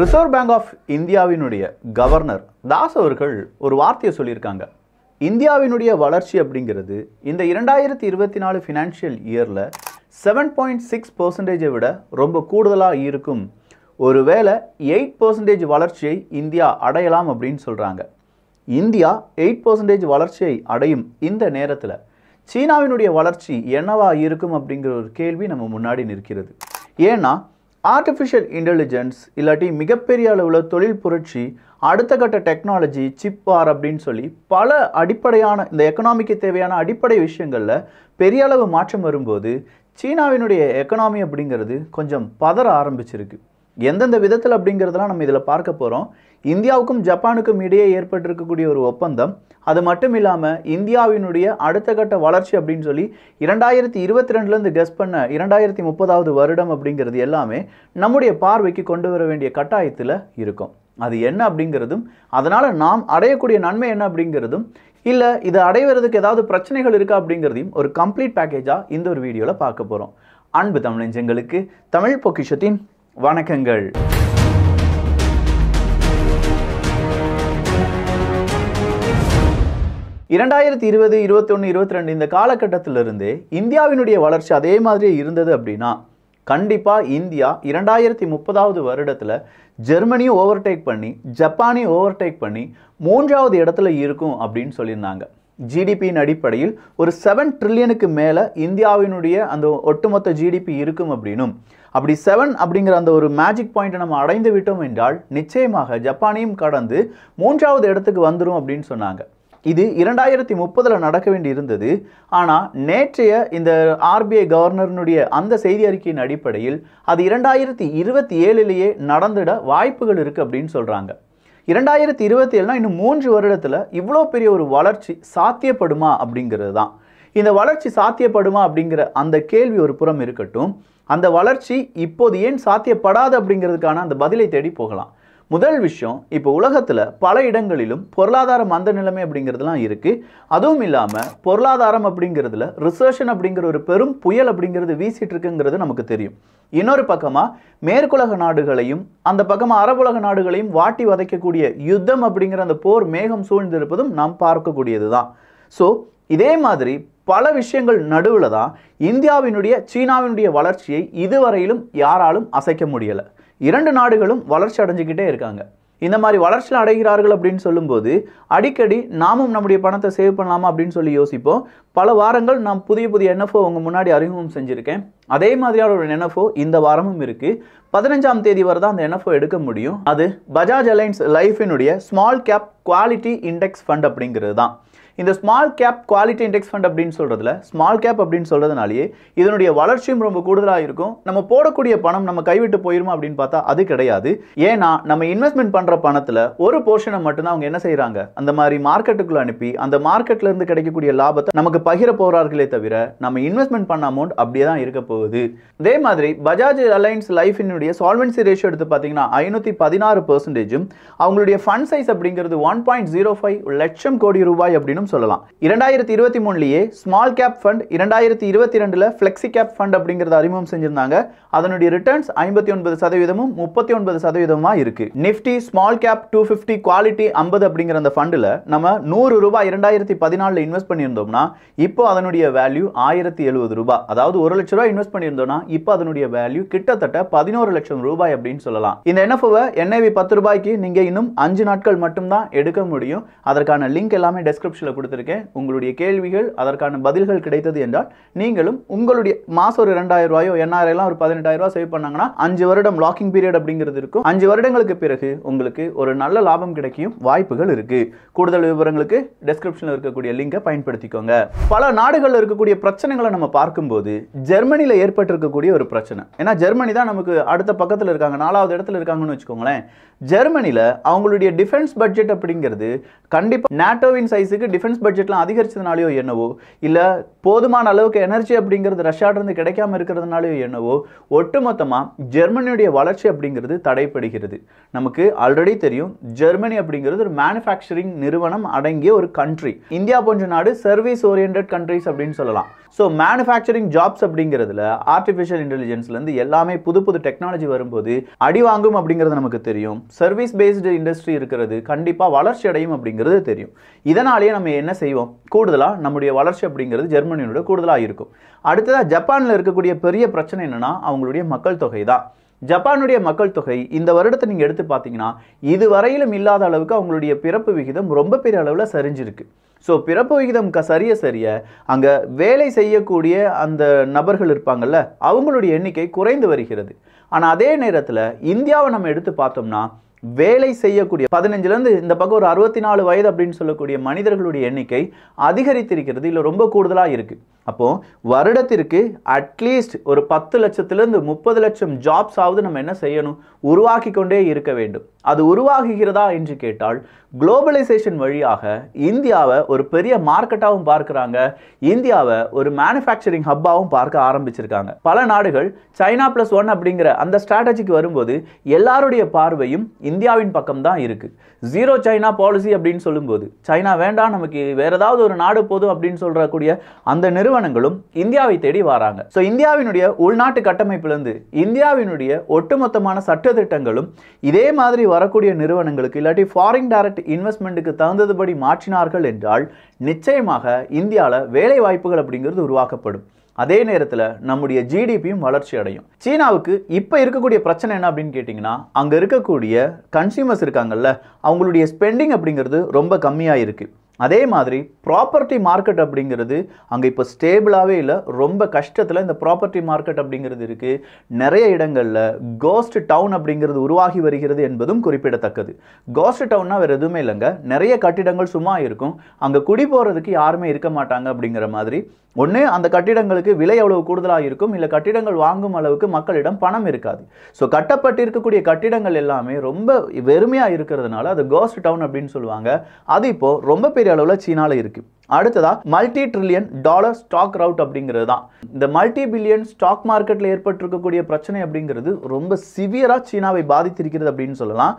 reserve bank of இந்தியாவினுடைய governor Das அவர்கள் ஒரு வார்த்தையை சொல்லியிருக்காங்க இந்தியாவினுடைய வளர்ச்சி அப்படிங்கிறது இந்த இரண்டாயிரத்தி இருபத்தி நாலு ஃபினான்ஷியல் இயரில் செவன் பாயிண்ட் சிக்ஸ் பர்சன்டேஜை விட ரொம்ப கூடுதலாக இருக்கும் ஒரு வேளை எயிட் பர்சன்டேஜ் வளர்ச்சியை இந்தியா அடையலாம் அப்படின்னு சொல்கிறாங்க இந்தியா எயிட் பர்சன்டேஜ் வளர்ச்சியை அடையும் இந்த நேரத்தில் சீனாவினுடைய வளர்ச்சி என்னவா இருக்கும் அப்படிங்கிற ஒரு கேள்வி நம்ம முன்னாடி நிற்கிறது ஏன்னா ஆர்டிஃபிஷியல் இன்டெலிஜென்ஸ் இல்லாட்டி மிகப்பெரிய அளவில் தொழில் புரட்சி அடுத்த கட்ட டெக்னாலஜி சிப் ஆர் அப்படின்னு சொல்லி பல அடிப்படையான இந்த எக்கனாமிக்கு தேவையான அடிப்படை விஷயங்களில் பெரிய அளவு மாற்றம் வரும்போது சீனாவினுடைய எக்கனாமி அப்படிங்கிறது கொஞ்சம் பதற ஆரம்பிச்சிருக்கு எந்தெந்த விதத்தில் அப்படிங்கிறதெல்லாம் நம்ம இதில் பார்க்க போகிறோம் இந்தியாவுக்கும் ஜப்பானுக்கும் இடையே ஏற்பட்டிருக்கக்கூடிய ஒரு ஒப்பந்தம் அது மட்டும் இல்லாமல் இந்தியாவினுடைய அடுத்த கட்ட வளர்ச்சி அப்படின்னு சொல்லி இரண்டாயிரத்தி இருபத்தி ரெண்டுலேருந்து கெஸ் பண்ண இரண்டாயிரத்தி முப்பதாவது வருடம் அப்படிங்கிறது எல்லாமே நம்முடைய பார்வைக்கு கொண்டு வர வேண்டிய கட்டாயத்தில் இருக்கும் அது என்ன அப்படிங்கிறதும் அதனால் நாம் அடையக்கூடிய நன்மை என்ன அப்படிங்கிறதும் இல்லை இதை அடைவதற்கு ஏதாவது பிரச்சனைகள் இருக்கா அப்படிங்கிறதையும் ஒரு கம்ப்ளீட் பேக்கேஜாக இந்த ஒரு வீடியோவில் பார்க்க போகிறோம் அன்பு தமிழஞ்சங்களுக்கு தமிழ் பொக்கிஷத்தின் வணக்கங்கள் இரண்டாயிரத்தி இருபது இருபத்தொன்று இருபத்தி ரெண்டு இந்த காலகட்டத்திலிருந்தே இந்தியாவினுடைய வளர்ச்சி அதே மாதிரி இருந்தது அப்படின்னா கண்டிப்பாக இந்தியா இரண்டாயிரத்தி முப்பதாவது வருடத்தில் ஜெர்மனியும் ஓவர்டேக் பண்ணி ஜப்பானையும் ஓவர்டேக் பண்ணி மூன்றாவது இடத்துல இருக்கும் அப்படின்னு சொல்லியிருந்தாங்க ஜிடிபியின் அடிப்படையில் ஒரு செவன் ட்ரில்லியனுக்கு மேலே இந்தியாவினுடைய அந்த ஒட்டுமொத்த ஜிடிபி இருக்கும் அப்படின்னும் அப்படி செவன் அப்படிங்கிற அந்த ஒரு மேஜிக் பாயிண்ட்டை நம்ம அடைந்து விட்டோம் என்றால் நிச்சயமாக ஜப்பானையும் கடந்து மூன்றாவது இடத்துக்கு வந்துடும் அப்படின்னு சொன்னாங்க இது இரண்டாயிரத்தி முப்பதில் நடக்க வேண்டி இருந்தது ஆனால் நேற்றைய இந்த ஆர்பிஐ கவர்னர்னுடைய அந்த செய்தி அறிக்கையின் அடிப்படையில் அது இரண்டாயிரத்தி இருபத்தி ஏழுலேயே நடந்திட வாய்ப்புகள் இருக்குது அப்படின்னு சொல்கிறாங்க இரண்டாயிரத்தி இருபத்தி ஏழுனா இன்னும் மூன்று வருடத்தில் இவ்வளோ பெரிய ஒரு வளர்ச்சி சாத்தியப்படுமா அப்படிங்கிறது தான் இந்த வளர்ச்சி சாத்தியப்படுமா அப்படிங்கிற அந்த கேள்வி ஒரு புறம் இருக்கட்டும் அந்த வளர்ச்சி இப்போது ஏன் சாத்தியப்படாது அப்படிங்கிறதுக்கான அந்த பதிலை தேடி போகலாம் முதல் விஷயம் இப்போ உலகத்தில் பல இடங்களிலும் பொருளாதார மந்த நிலைமை அப்படிங்கிறதுலாம் இருக்குது அதுவும் இல்லாமல் பொருளாதாரம் அப்படிங்கிறதுல ரிசர்ஷன் அப்படிங்கிற ஒரு பெரும் புயல் அப்படிங்கிறது வீசிட்டு இருக்குங்கிறது நமக்கு தெரியும் இன்னொரு பக்கமாக மேற்குலக நாடுகளையும் அந்த பக்கமாக அரபுலக நாடுகளையும் வாட்டி வதைக்கக்கூடிய யுத்தம் அப்படிங்கிற அந்த போர் மேகம் சூழ்ந்திருப்பதும் நாம் பார்க்கக்கூடியது தான் ஸோ இதே மாதிரி பல விஷயங்கள் நடுவில் தான் இந்தியாவினுடைய சீனாவினுடைய வளர்ச்சியை இதுவரையிலும் யாராலும் அசைக்க முடியலை இரண்டு நாடுகளும் வளர்ச்சி அடைஞ்சிக்கிட்டே இருக்காங்க இந்த மாதிரி வளர்ச்சியில் அடைகிறார்கள் அப்படின்னு சொல்லும்போது அடிக்கடி நாமும் நம்முடைய பணத்தை சேவ் பண்ணலாமா அப்படின்னு சொல்லி யோசிப்போம் பல வாரங்கள் நான் புதிய புதிய என்எஃப்ஓ உங்கள் முன்னாடி அறிமுகம் செஞ்சுருக்கேன் அதே மாதிரியான ஒரு என்எஃப்ஓ இந்த வாரமும் இருக்குது பதினஞ்சாம் தேதி வரை தான் அந்த என்எஃப்ஓ எடுக்க முடியும் அது பஜாஜ் அலைன்ஸ் லைஃபினுடைய small cap quality index fund அப்படிங்கிறது தான் இந்த small cap quality index fund அப்படின்னு சொல்கிறதுல ஸ்மால் கேப் அப்படின்னு சொல்கிறதுனாலேயே இதனுடைய வளர்ச்சியும் ரொம்ப கூடுதலாக இருக்கும் நம்ம போடக்கூடிய பணம் நம்ம கைவிட்டு போயிருமா அப்படின்னு பார்த்தா அது கிடையாது ஏன்னா நம்ம இன்வெஸ்ட்மெண்ட் பண்ணுற பணத்தில் ஒரு போர்ஷனை மட்டும்தான் அவங்க என்ன செய்கிறாங்க அந்த மாதிரி மார்க்கெட்டுக்குள்ளே அனுப்பி அந்த மார்க்கெட்லேருந்து கிடைக்கக்கூடிய லாபத்தை நமக்கு பகிர போகிறார்களே தவிர நம்ம இன்வெஸ்ட்மெண்ட் பண்ண அமௌண்ட் அப்படியே தான் இருக்க போகுது அதே மாதிரி பஜாஜ் அலையன்ஸ் லைஃபினுடைய சால்வென்சி ரேஷியோ எடுத்து பார்த்தீங்கன்னா ஐநூற்றி பதினாறு பர்சன்டேஜும் அவங்களுடைய ஃபண்ட் சைஸ் அப்படிங்கிறது one one point zero five லட்சம் கோடி ரூபாய் அப்படின்னு சொல்லலாம் இரண்டாயிரத்தி இருபத்தி மூணுலேயே ஸ்மால் கேப் ஃபண்ட் இரண்டாயிரத்தி இருபத்தி ரெண்டில் ஃப்ளெக்ஸி கேப் ஃபண்ட் அப்படிங்கிறத அறிமுகம் செஞ்சிருந்தாங்க அதனுடைய ரிட்டர்ன்ஸ் ஐம்பத்தி ஒன்பது சதவீதமும் முப்பத்தி ஒன்பது சதவீதமாக இருக்கு Nifty small cap two fifty quality ஐம்பது அப்படிங்கிற அந்த ஃபண்டில் நம்ம நூறு ரூபாய் இரண்டாயிரத்தி பதினாலில் இன்வெஸ்ட் பண்ணியிருந்தோம்னா இப்போ அதனுடைய வேல்யூ ஆயிரத்தி எழுபது ரூபாய் அதாவது ஒரு லட்ச ரூபாய் இன்வெஸ்ட் பண்ணியிருந்தோம்னா இப்போ அதனுடைய வேல்யூ கிட்டத்தட்ட பதினோரு லட்சம் ரூபாய் அப்படின்னு சொல்லலாம் இந்த என்எஃப்ஓவை என்ஐவி பத்து ரூபாய்க்கு நீங்கள் இன்னும் அஞ்சு நாட்கள் மட்டும்தான் எடுக்க முடியும் அதற்கான லிங்க் எல்லாமே டெஸ்கிரிப்ஷனில் கொடுத்துருக்கேன் உங்களுடைய கேள்விகள் அதற்கான பதில்கள் கிடைத்தது என்றால் நீங்களும் உங்களுடைய மாதம் ஒரு ரெண்டாயிரம் ரூபாயோ எண்ணாயிரம்லாம் ஒரு பதினெட்டாயிரம் ரூபாய் சேவ் பண்ணாங்கன்னா அஞ்சு வருடம் லாக்கிங் பீரியட் அப்படிங்கிறது இருக்கும் அஞ்சு வருடங்களுக்கு பிறகு உங்களுக்கு ஒரு நல்ல லாபம் கிடைக்கும் வாய்ப்புகள் இருக்கு கூடுதல் விவரங்களுக்கு டெஸ்கிரிப்ஷனில் இருக்கக்கூடிய லிங்கை பயன்படுத்திக்கோங்க பல நாடுகளில் இருக்கக்கூடிய பிரச்சனைகளை நம்ம பார்க்கும்போது ஜெர்மனியில் ஏற்பட்டிருக்கக்கூடிய ஒரு பிரச்சனை ஏன்னா ஜெர்மனி தான் நமக்கு அடுத்த பக்கத்தில் இருக்காங்க நாலாவது இடத்துல இருக்காங்கன்னு வச்சுக்கோங்களேன் ஜெர்மனியில் அவங்களுடைய டிஃபென்ஸ் பட்ஜெட் அப்படி அப்படிங்கிறது கண்டிப்பாக நேட்டோவின் சைஸுக்கு டிஃபென்ஸ் பட்ஜெட்லாம் அதிகரிச்சதுனாலையோ என்னவோ இல்லை போதுமான அளவுக்கு எனர்ஜி அப்படிங்கிறது ரஷ்யாட்டிருந்து கிடைக்காம இருக்கிறதுனாலையோ என்னவோ ஒட்டுமொத்தமாக ஜெர்மனியுடைய வளர்ச்சி அப்படிங்கிறது தடைப்படுகிறது நமக்கு ஆல்ரெடி தெரியும் ஜெர்மனி அப்படிங்கிறது ஒரு மேனுஃபேக்சரிங் நிறுவனம் அடங்கிய ஒரு கண்ட்ரி இந்தியா போன்ற நாடு சர்வீஸ் ஓரியன்ட் கண்ட்ரிஸ் அப்படின்னு சொல்லலாம் ஸோ மேனுஃபேக்சரிங் ஜாப்ஸ் அப்படிங்கிறதுல ஆர்டிஃபிஷியல் இன்டெலிஜென்ஸ்லேருந்து எல்லாமே புது புது டெக்னாலஜி வரும்போது அடி வாங்கும் அப்படிங்கிறது நமக்கு தெரியும் சர்வீஸ் பேஸ்டு இண்டஸ்ட்ரி இருக்கிறது கண்டிப்பாக வளர்ச்சி அடையும் அப்படிங்கிறது தெரியும் இதனாலேயே நம்ம என்ன செய்வோம் கூடுதலாக நம்முடைய வளர்ச்சி அப்படிங்கிறது ஜெர்மனியோட கூடுதலாக இருக்கும் அடுத்ததாக ஜப்பானில் இருக்கக்கூடிய பெரிய பிரச்சனை என்னென்னா அவங்களுடைய மக்கள் தொகை தான் ஜப்பானுடைய மக்கள் தொகை இந்த வருடத்தை நீங்கள் எடுத்து பார்த்தீங்கன்னா இதுவரையிலும் இல்லாத அளவுக்கு அவங்களுடைய பிறப்பு விகிதம் ரொம்ப பெரிய அளவில் சரிஞ்சிருக்கு ஸோ பிறப்பு விகிதம் க சரிய சரிய அங்கே வேலை செய்யக்கூடிய அந்த நபர்கள் இருப்பாங்கள்ல அவங்களுடைய எண்ணிக்கை குறைந்து வருகிறது ஆனால் அதே நேரத்தில் இந்தியாவை நம்ம எடுத்து பார்த்தோம்னா வேலை செய்யக்கூடிய பதினஞ்சுலேருந்து இந்த பக்கம் ஒரு அறுபத்தி நாலு வயது அப்படின்னு சொல்லக்கூடிய மனிதர்களுடைய எண்ணிக்கை அதிகரித்திருக்கிறது இல்லை ரொம்ப கூடுதலாக இருக்குது அப்போது வருடத்திற்கு அட்லீஸ்ட் ஒரு பத்து லட்சத்துலேருந்து முப்பது லட்சம் ஜாப்ஸ் ஆகுது நம்ம என்ன செய்யணும் உருவாக்கி கொண்டே இருக்க வேண்டும் அது உருவாகுகிறதா என்று கேட்டால் குளோபலைசேஷன் வழியாக இந்தியாவை ஒரு பெரிய மார்க்கெட்டாகவும் பார்க்குறாங்க இந்தியாவை ஒரு மேனுஃபேக்சரிங் ஹப்பாகவும் பார்க்க ஆரம்பிச்சிருக்காங்க பல நாடுகள் சைனா ப்ளஸ் ஒன் அப்படிங்கிற அந்த ஸ்ட்ராட்டஜிக்கு வரும்போது எல்லாருடைய பார்வையும் இந்தியாவின் பக்கம் தான் இருக்குது ஜீரோ சைனா பாலிசி அப்படின்னு சொல்லும்போது சைனா வேண்டாம் நமக்கு வேறு ஏதாவது ஒரு நாடு போதும் அப்படின்னு சொல்கிறக்கூடிய அந்த நிறுவனங்களும் இந்தியாவை தேடி வராங்க ஸோ இந்தியாவினுடைய உள்நாட்டு கட்டமைப்பிலிருந்து இந்தியாவினுடைய ஒட்டுமொத்தமான சட்ட திட்டங்களும் இதே மாதிரி வரக்கூடிய நிறுவனங்களுக்கு இல்லாட்டி ஃபாரின் டைரக்ட் இன்வெஸ்ட்மெண்ட்டுக்கு தகுந்ததுபடி மாற்றினார்கள் என்றால் நிச்சயமாக இந்தியாவில் வேலை வாய்ப்புகள் அப்படிங்கிறது உருவாக்கப்படும் அதே நேரத்தில் நம்முடைய ஜிடிபியும் வளர்ச்சி அடையும் சீனாவுக்கு இப்போ இருக்கக்கூடிய பிரச்சனை என்ன அப்படின்னு கேட்டிங்கன்னா அங்கே இருக்கக்கூடிய கன்சியூமர்ஸ் இருக்காங்கல்ல அவங்களுடைய ஸ்பெண்டிங் அப்படிங்கிறது ரொம்ப கம்மியாக இருக்குது அதே மாதிரி ப்ராப்பர்ட்டி மார்க்கெட் அப்படிங்கிறது அங்கே இப்போ ஸ்டேபிளாகவே இல்லை ரொம்ப கஷ்டத்தில் இந்த ப்ராப்பர்ட்டி மார்க்கெட் அப்படிங்கிறது இருக்குது நிறைய இடங்களில் கோஸ்ட் டவுன் அப்படிங்கிறது உருவாகி வருகிறது என்பதும் குறிப்பிடத்தக்கது கோஸ்ட் டவுன்னா வேறு எதுவுமே இல்லைங்க நிறைய கட்டிடங்கள் சும்மா இருக்கும் அங்கே குடி போகிறதுக்கு யாருமே இருக்க மாட்டாங்க அப்படிங்கிற மாதிரி ஒன்று அந்த கட்டிடங்களுக்கு விலை எவ்வளவு கூடுதலாக இருக்கும் இல்லை கட்டிடங்கள் வாங்கும் அளவுக்கு மக்களிடம் பணம் இருக்காது ஸோ கட்டப்பட்டிருக்கக்கூடிய கட்டிடங்கள் எல்லாமே ரொம்ப வெறுமையாக இருக்கிறதுனால அது கோஸ்ட் டவுன் அப்படின்னு சொல்லுவாங்க அது இப்போது ரொம்ப பெரிய மிகப்பெரிய அளவில் சீனாவில் இருக்குது அடுத்ததாக மல்டி ட்ரில்லியன் டாலர் ஸ்டாக் ரவுட் அப்படிங்கிறது தான் இந்த மல்டி பில்லியன் ஸ்டாக் மார்க்கெட்டில் ஏற்பட்டிருக்கக்கூடிய பிரச்சனை அப்படிங்கிறது ரொம்ப சிவியராக சீனாவை பாதித்திருக்கிறது அப்படின்னு சொல்லலாம்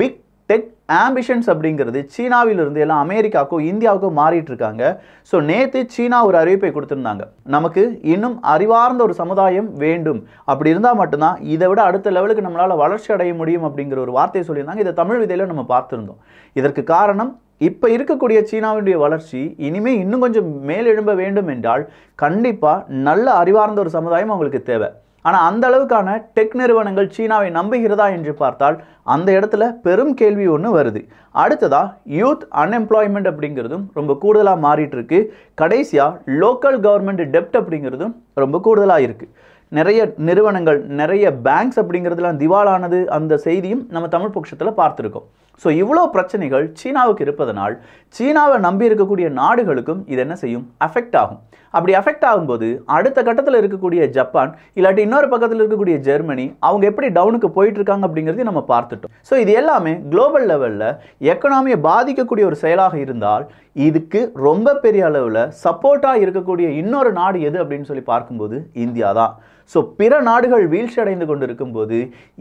பிக் டெக் ஆம்பிஷன்ஸ் அப்படிங்கிறது சீனாவிலிருந்து எல்லாம் அமெரிக்காவுக்கும் இந்தியாவுக்கும் மாறிட்டு இருக்காங்க ஸோ நேற்று சீனா ஒரு அறிவிப்பை கொடுத்துருந்தாங்க நமக்கு இன்னும் அறிவார்ந்த ஒரு சமுதாயம் வேண்டும் அப்படி இருந்தால் மட்டும்தான் இதை விட அடுத்த லெவலுக்கு நம்மளால் வளர்ச்சி அடைய முடியும் அப்படிங்கிற ஒரு வார்த்தையை சொல்லியிருந்தாங்க இதை தமிழ் விதையில் நம்ம பார்த்துருந்தோம் இதற்கு காரணம் இப்போ இருக்கக்கூடிய சீனாவுடைய வளர்ச்சி இனிமே இன்னும் கொஞ்சம் மேலெழும்ப வேண்டும் என்றால் கண்டிப்பாக நல்ல அறிவார்ந்த ஒரு சமுதாயம் அவங்களுக்கு தேவை ஆனால் அந்த அளவுக்கான டெக் நிறுவனங்கள் சீனாவை நம்புகிறதா என்று பார்த்தால் அந்த இடத்துல பெரும் கேள்வி ஒன்று வருது அடுத்ததாக யூத் அன்எம்ப்ளாய்மெண்ட் அப்படிங்கிறதும் ரொம்ப கூடுதலாக மாறிட்டு இருக்கு கடைசியாக லோக்கல் கவர்மெண்ட் டெப்ட் அப்படிங்கிறதும் ரொம்ப கூடுதலாக இருக்குது நிறைய நிறுவனங்கள் நிறைய பேங்க்ஸ் அப்படிங்கிறதுலாம் திவாலானது அந்த செய்தியும் நம்ம தமிழ் பட்சத்தில் பார்த்துருக்கோம் ஸோ இவ்வளோ பிரச்சனைகள் சீனாவுக்கு இருப்பதனால் சீனாவை நம்பி இருக்கக்கூடிய நாடுகளுக்கும் இது என்ன செய்யும் அஃபெக்ட் ஆகும் அப்படி அஃபெக்ட் ஆகும்போது அடுத்த கட்டத்தில் இருக்கக்கூடிய ஜப்பான் இல்லாட்டி இன்னொரு பக்கத்தில் இருக்கக்கூடிய ஜெர்மனி அவங்க எப்படி டவுனுக்கு போயிட்டு இருக்காங்க அப்படிங்கிறதையும் நம்ம பார்த்துட்டோம் ஸோ இது எல்லாமே குளோபல் லெவலில் எக்கனாமியை பாதிக்கக்கூடிய ஒரு செயலாக இருந்தால் இதுக்கு ரொம்ப பெரிய அளவில் சப்போர்ட்டாக இருக்கக்கூடிய இன்னொரு நாடு எது அப்படின்னு சொல்லி பார்க்கும்போது இந்தியா தான் ஸோ பிற நாடுகள் வீழ்ச்சி அடைந்து கொண்டு இருக்கும்போது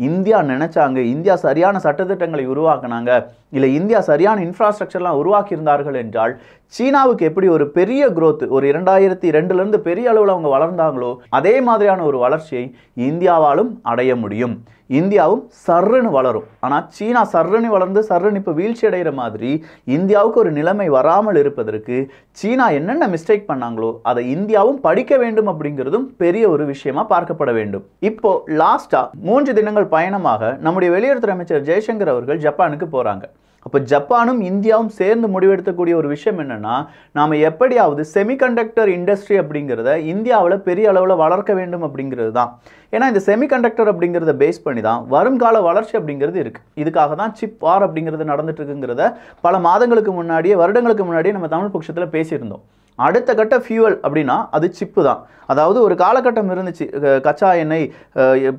இந்தியா நினச்சாங்க இந்தியா சரியான சட்டத்திட்டங்களை உருவாக்குனாங்க இல்லை இந்தியா சரியான இன்ஃப்ராஸ்ட்ரக்சர்லாம் உருவாக்கியிருந்தார்கள் என்றால் சீனாவுக்கு எப்படி ஒரு பெரிய குரோத் ஒரு இரண்டாயிரத்தி ரெண்டுலேருந்து பெரிய அளவில் அவங்க வளர்ந்தாங்களோ அதே மாதிரியான ஒரு வளர்ச்சியை இந்தியாவாலும் அடைய முடியும் இந்தியாவும் சர்ரனு வளரும் ஆனால் சீனா சர்ரனு வளர்ந்து சர்ரன் இப்போ வீழ்ச்சி அடைகிற மாதிரி இந்தியாவுக்கு ஒரு நிலைமை வராமல் இருப்பதற்கு சீனா என்னென்ன மிஸ்டேக் பண்ணாங்களோ அதை இந்தியாவும் படிக்க வேண்டும் அப்படிங்கிறதும் பெரிய ஒரு விஷயமா பார்க்கப்பட வேண்டும் இப்போ லாஸ்டா மூன்று தினங்கள் பயணமாக நம்முடைய வெளியுறவுத்துறை அமைச்சர் ஜெய்சங்கர் அவர்கள் ஜப்பானுக்கு போறாங்க அப்போ ஜப்பானும் இந்தியாவும் சேர்ந்து முடிவெடுக்கக்கூடிய ஒரு விஷயம் என்னென்னா நாம் எப்படியாவது செமிகண்டக்டர் இண்டஸ்ட்ரி அப்படிங்கிறத இந்தியாவில் பெரிய அளவில் வளர்க்க வேண்டும் அப்படிங்கிறது தான் ஏன்னா இந்த செமிகண்டக்டர் அப்படிங்கிறத பேஸ் பண்ணி தான் வருங்கால வளர்ச்சி அப்படிங்கிறது இருக்குது இதுக்காக தான் சிப் வார் அப்படிங்கிறது நடந்துட்டு இருக்குங்கிறத பல மாதங்களுக்கு முன்னாடியே வருடங்களுக்கு முன்னாடியே நம்ம தமிழ் பட்சத்தில் பேசியிருந்தோம் அடுத்த கட்ட ஃபியூவல் அப்படின்னா அது சிப்பு தான் அதாவது ஒரு காலகட்டம் இருந்துச்சு கச்சா எண்ணெய்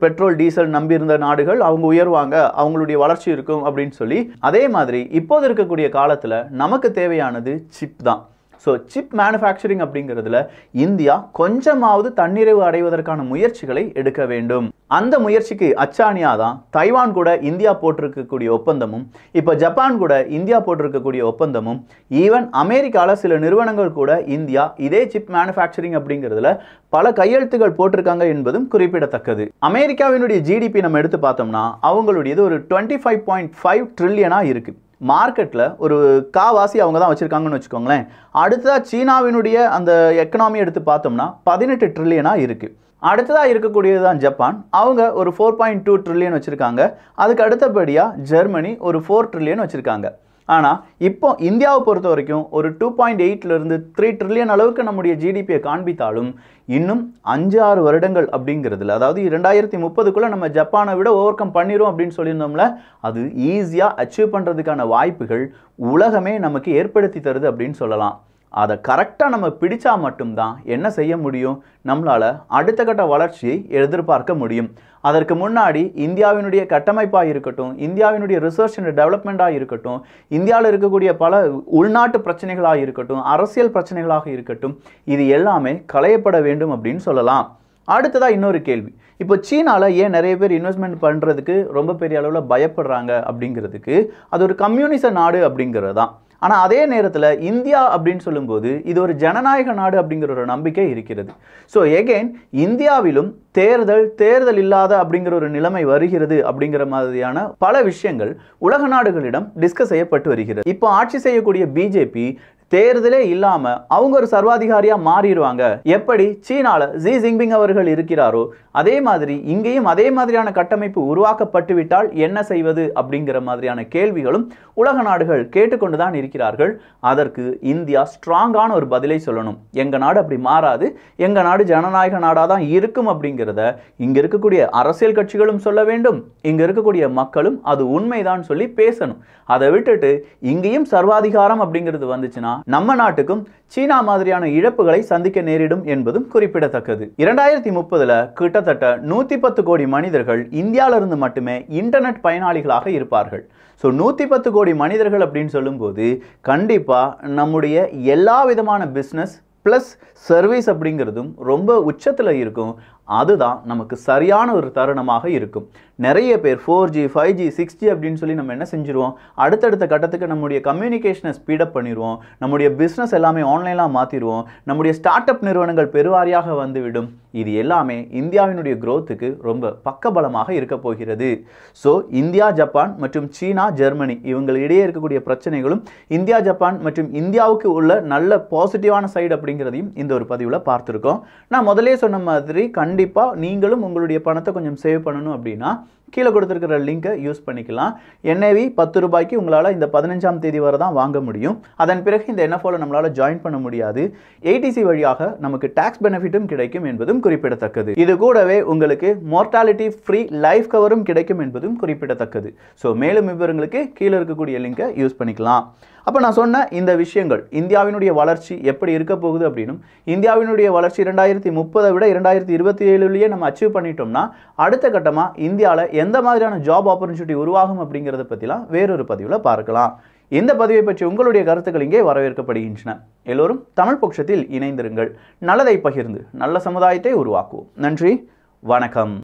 பெட்ரோல் டீசல் நம்பியிருந்த நாடுகள் அவங்க உயர்வாங்க அவங்களுடைய வளர்ச்சி இருக்கும் அப்படின்னு சொல்லி அதே மாதிரி இப்போது இருக்கக்கூடிய காலத்தில் நமக்கு தேவையானது சிப் தான் ஸோ சிப் மேனுஃபேக்சரிங் அப்படிங்கிறதுல இந்தியா கொஞ்சமாவது தன்னிறைவு அடைவதற்கான முயற்சிகளை எடுக்க வேண்டும் அந்த முயற்சிக்கு அச்சானியாக தான் தைவான் கூட இந்தியா போட்டிருக்கக்கூடிய ஒப்பந்தமும் இப்போ ஜப்பான் கூட இந்தியா போட்டிருக்கக்கூடிய ஒப்பந்தமும் ஈவன் அமெரிக்காவில் சில நிறுவனங்கள் கூட இந்தியா இதே சிப் மேனுஃபேக்சரிங் அப்படிங்கிறதுல பல கையெழுத்துகள் போட்டிருக்காங்க என்பதும் குறிப்பிடத்தக்கது அமெரிக்காவினுடைய ஜிடிபி நம்ம எடுத்து பார்த்தோம்னா அவங்களுடையது ஒரு டுவெண்ட்டி ஃபைவ் பாயிண்ட் ஃபைவ் ட்ரில்லியனாக இருக்குது மார்க்கெட்டில் ஒரு காவாசி அவங்க தான் வச்சுருக்காங்கன்னு வச்சுக்கோங்களேன் அடுத்ததாக சீனாவினுடைய அந்த எக்கனாமி எடுத்து பார்த்தோம்னா பதினெட்டு ட்ரில்லியனாக இருக்குது அடுத்ததாக இருக்கக்கூடியது தான் ஜப்பான் அவங்க ஒரு ஃபோர் பாயிண்ட் டூ ட்ரில்லியன் வச்சுருக்காங்க அதுக்கு அடுத்தபடியாக ஜெர்மனி ஒரு ஃபோர் ட்ரில்லியன் வச்சுருக்காங்க ஆனால் இப்போ இந்தியாவை பொறுத்த வரைக்கும் ஒரு டூ பாயிண்ட் எயிட்லேருந்து த்ரீ ட்ரில்லியன் அளவுக்கு நம்முடைய ஜிடிபியை காண்பித்தாலும் இன்னும் அஞ்சு ஆறு வருடங்கள் அப்படிங்கிறதுல அதாவது இரண்டாயிரத்தி முப்பதுக்குள்ளே நம்ம ஜப்பானை விட ஓவர் கம் பண்ணிடும் அப்படின்னு சொல்லியிருந்தோம்ல அது ஈஸியாக அச்சீவ் பண்ணுறதுக்கான வாய்ப்புகள் உலகமே நமக்கு ஏற்படுத்தி தருது அப்படின்னு சொல்லலாம் அதை கரெக்டாக நம்ம பிடித்தா மட்டும்தான் என்ன செய்ய முடியும் நம்மளால் அடுத்த கட்ட வளர்ச்சியை எதிர்பார்க்க முடியும் அதற்கு முன்னாடி இந்தியாவினுடைய கட்டமைப்பாக இருக்கட்டும் இந்தியாவினுடைய ரிசர்ச் அண்ட் டெவலப்மெண்ட்டாக இருக்கட்டும் இந்தியாவில் இருக்கக்கூடிய பல உள்நாட்டு பிரச்சனைகளாக இருக்கட்டும் அரசியல் பிரச்சனைகளாக இருக்கட்டும் இது எல்லாமே களையப்பட வேண்டும் அப்படின்னு சொல்லலாம் அடுத்ததாக இன்னொரு கேள்வி இப்போ சீனாவில் ஏன் நிறைய பேர் இன்வெஸ்ட்மெண்ட் பண்ணுறதுக்கு ரொம்ப பெரிய அளவில் பயப்படுறாங்க அப்படிங்கிறதுக்கு அது ஒரு கம்யூனிச நாடு அப்படிங்கிறது தான் ஆனால் அதே நேரத்தில் இந்தியா அப்படின்னு சொல்லும்போது இது ஒரு ஜனநாயக நாடு அப்படிங்கிற ஒரு நம்பிக்கை இருக்கிறது ஸோ எகெயின் இந்தியாவிலும் தேர்தல் தேர்தல் இல்லாத அப்படிங்கிற ஒரு நிலைமை வருகிறது அப்படிங்கிற மாதிரியான பல விஷயங்கள் உலக நாடுகளிடம் டிஸ்கஸ் செய்யப்பட்டு வருகிறது இப்போ ஆட்சி செய்யக்கூடிய பிஜேபி தேர்தலே இல்லாம அவங்க ஒரு சர்வாதிகாரியா மாறிடுவாங்க எப்படி சீனால ஜி ஜிங்பிங் அவர்கள் இருக்கிறாரோ அதே மாதிரி இங்கேயும் அதே மாதிரியான கட்டமைப்பு உருவாக்கப்பட்டுவிட்டால் என்ன செய்வது அப்படிங்கிற மாதிரியான கேள்விகளும் உலக நாடுகள் கேட்டுக்கொண்டுதான் இருக்கிறார்கள் அதற்கு இந்தியா ஸ்ட்ராங்கான ஒரு பதிலை சொல்லணும் எங்க நாடு அப்படி மாறாது எங்க நாடு ஜனநாயக நாடாக தான் இருக்கும் அப்படிங்கிறத இங்க இருக்கக்கூடிய அரசியல் கட்சிகளும் சொல்ல வேண்டும் இங்க இருக்கக்கூடிய மக்களும் அது உண்மைதான் சொல்லி பேசணும் அதை விட்டுட்டு இங்கேயும் சர்வாதிகாரம் அப்படிங்கிறது வந்துச்சுன்னா நம்ம நாட்டுக்கும் சீனா மாதிரியான இழப்புகளை சந்திக்க நேரிடும் என்பதும் குறிப்பிடத்தக்கது இரண்டாயிரத்தி முப்பதுல கிட்டத்தட்ட நூத்தி பத்து கோடி மனிதர்கள் இந்தியாவிலிருந்து மட்டுமே இன்டர்நெட் பயனாளிகளாக இருப்பார்கள் ஸோ நூத்தி பத்து கோடி மனிதர்கள் அப்படின்னு சொல்லும்போது கண்டிப்பா நம்முடைய எல்லா விதமான பிஸ்னஸ் ப்ளஸ் சர்வீஸ் அப்படிங்கிறதும் ரொம்ப உச்சத்தில் இருக்கும் அதுதான் நமக்கு சரியான ஒரு தருணமாக இருக்கும் நிறைய பேர் four G five G six G அப்படின்னு சொல்லி நம்ம என்ன செஞ்சுருவோம் அடுத்தடுத்த கட்டத்துக்கு நம்முடைய கம்யூனிகேஷனை ஸ்பீடப் பண்ணிடுவோம் நம்முடைய பிஸ்னஸ் எல்லாமே ஆன்லைனாக மாற்றிடுவோம் நம்முடைய ஸ்டார்ட் அப் நிறுவனங்கள் பெருவாரியாக வந்துவிடும் இது எல்லாமே இந்தியாவினுடைய குரோத்துக்கு ரொம்ப பக்கபலமாக இருக்க போகிறது ஸோ இந்தியா ஜப்பான் மற்றும் சீனா ஜெர்மனி இவங்களிடையே இருக்கக்கூடிய பிரச்சனைகளும் இந்தியா ஜப்பான் மற்றும் இந்தியாவுக்கு உள்ள நல்ல பாசிட்டிவான சைடு அப்படிங்கிறதையும் இந்த ஒரு பதிவில் பார்த்துருக்கோம் நான் முதலே சொன்ன மாதிரி கண் கண்டிப்பாக நீங்களும் உங்களுடைய பணத்தை கொஞ்சம் சேவ் பண்ணணும் அப்படின்னா கீழே கொடுத்துருக்கிற லிங்கை யூஸ் பண்ணிக்கலாம் என்ஏவி பத்து ரூபாய்க்கு உங்களால் இந்த பதினஞ்சாம் தேதி வரை தான் வாங்க முடியும் அதன் பிறகு இந்த என்எஃப்ஓவில் நம்மளால் ஜாயின் பண்ண முடியாது ஏடிசி வழியாக நமக்கு டேக்ஸ் பெனிஃபிட்டும் கிடைக்கும் என்பதும் குறிப்பிடத்தக்கது இது கூடவே உங்களுக்கு மோர்டாலிட்டி ஃப்ரீ லைஃப் கவரும் கிடைக்கும் என்பதும் குறிப்பிடத்தக்கது ஸோ மேலும் விவரங்களுக்கு கீழே இருக்கக்கூடிய லிங்கை யூஸ் பண்ணிக்கலாம் அப்போ நான் சொன்ன இந்த விஷயங்கள் இந்தியாவினுடைய வளர்ச்சி எப்படி இருக்க போகுது அப்படின்னும் இந்தியாவினுடைய வளர்ச்சி இரண்டாயிரத்தி முப்பதை விட இரண்டாயிரத்தி இருபத்தி ஏழுலேயே நம்ம அச்சீவ் பண்ணிட்டோம்னா அடுத்த கட்டமாக இந்தியாவில் எந்த மாதிரியான ஜாப் ஆப்பர்ச்சுனிட்டி உருவாகும் அப்படிங்கிறத பற்றிலாம் வேறொரு பதிவில் பார்க்கலாம் இந்த பதிவை பற்றி உங்களுடைய கருத்துக்கள் இங்கே வரவேற்கப்படுகின்றன எல்லோரும் தமிழ் பட்சத்தில் இணைந்திருங்கள் நல்லதை பகிர்ந்து நல்ல சமுதாயத்தை உருவாக்குவோம் நன்றி வணக்கம்